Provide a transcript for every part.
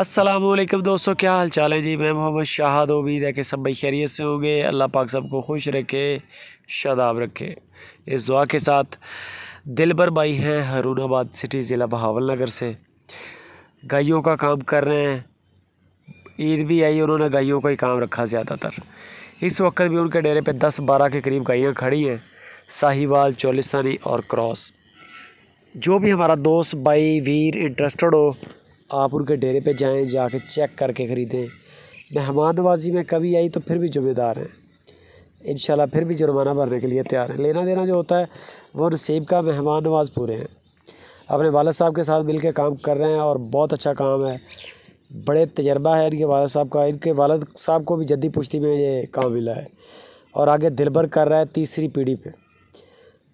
असलम दोस्तों क्या हाल चाल है जी मैं मोहम्मद शाहद उम्मीद है कि सब भाई खैरियत से होंगे अल्लाह पाक सबको खुश रखे शादाब रखे इस दुआ के साथ दिलबर भाई हैं हरूनाबाद सिटी ज़िला बहावल नगर से गायों का काम कर रहे हैं ईद भी आई उन्होंने गायों का ही काम रखा ज़्यादातर इस वक्त भी उनके डेरे पर दस बारह के करीब गायें खड़ी हैं साहिवाल चौलिसानी और क्रॉस जो भी हमारा दोस्त भाई वीर इंटरेस्टेड हो आप उनके डेरे पे जाएं जाके चेक करके ख़रीदें मेहमान नवाजी में कभी आई तो फिर भी ज़िम्मेदार हैं इन फिर भी जुर्माना भरने के लिए तैयार हैं लेना देना जो होता है वो नसीब का मेहमान नवाज पूरे हैं अपने वालद साहब के साथ मिल के काम कर रहे हैं और बहुत अच्छा काम है बड़े तजर्बा है इनके वालद साहब का इनके वालद साहब को भी जद्दी पुश्ती में ये काम मिला है और आगे दिलबर कर रहा है तीसरी पीढ़ी पे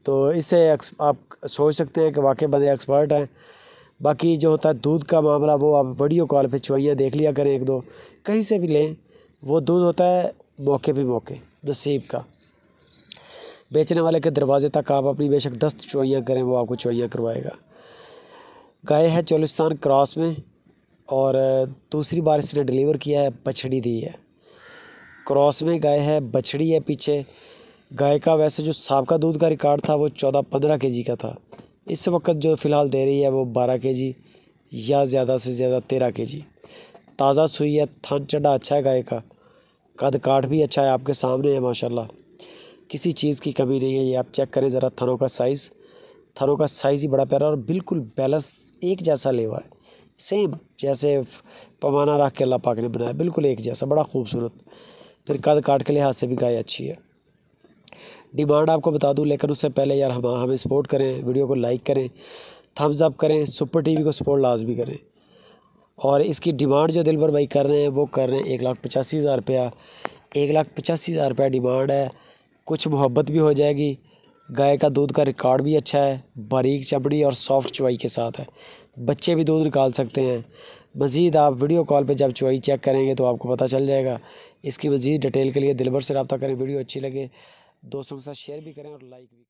तो इससे आप सोच सकते हैं कि वाकई बंदे एक्सपर्ट हैं बाकी जो होता है दूध का मामला वो आप वीडियो कॉल पे चुवाइया देख लिया करें एक दो कहीं से भी लें वो दूध होता है मौके पे मौके नसीब का बेचने वाले के दरवाजे तक आप अपनी बेशक दस्त चुवाइयाँ करें वो आपको चुवाइयाँ करवाएगा गाय है चोलिस्तान क्रॉस में और दूसरी बार इसने डिलीवर किया है बछड़ी दी है क्रॉस में गाय है बछड़ी है पीछे गाय का वैसे जो सबका दूध का रिकॉर्ड था वो चौदह पंद्रह के जी का था इस वक्त जो फ़िलहाल दे रही है वो बारह के जी या ज़्यादा से ज़्यादा तेरह के जी ताज़ा सुई है थान चढ़ा अच्छा है गाय का कद काठ भी अच्छा है आपके सामने है माशाल्लाह किसी चीज़ की कमी नहीं है ये आप चेक करें ज़रा थनों का साइज़ थनों का साइज़ ही बड़ा प्यारा और बिल्कुल बैलेंस एक जैसा लेवा है सेम जैसे पमाना रख के अल्लाह पाक ने बनाया बिल्कुल एक जैसा बड़ा खूबसूरत फिर कद काट के लिहाज से भी गाय अच्छी है डिमांड आपको बता दूँ लेकिन उससे पहले यार हम हमें सपोर्ट करें वीडियो को लाइक करें थम्स अप करें सुपर टीवी को सपोर्ट लाजमी करें और इसकी डिमांड जो दिल भर भाई कर रहे हैं वो कर रहे हैं एक लाख पचासी हज़ार रुपया एक लाख पचासी हज़ार रुपया डिमांड है कुछ मोहब्बत भी हो जाएगी गाय का दूध का रिकॉर्ड भी अच्छा है बारीक चमड़ी और सॉफ्ट चवाई के साथ है बच्चे भी दूध निकाल सकते हैं मज़ीद आप वीडियो कॉल पर जब चवाई चेक करेंगे तो आपको पता चल जाएगा इसकी मज़ीद डिटेल के लिए भर से रबता करें वीडियो अच्छी लगे दोस्तों के साथ शेयर भी करें और लाइक भी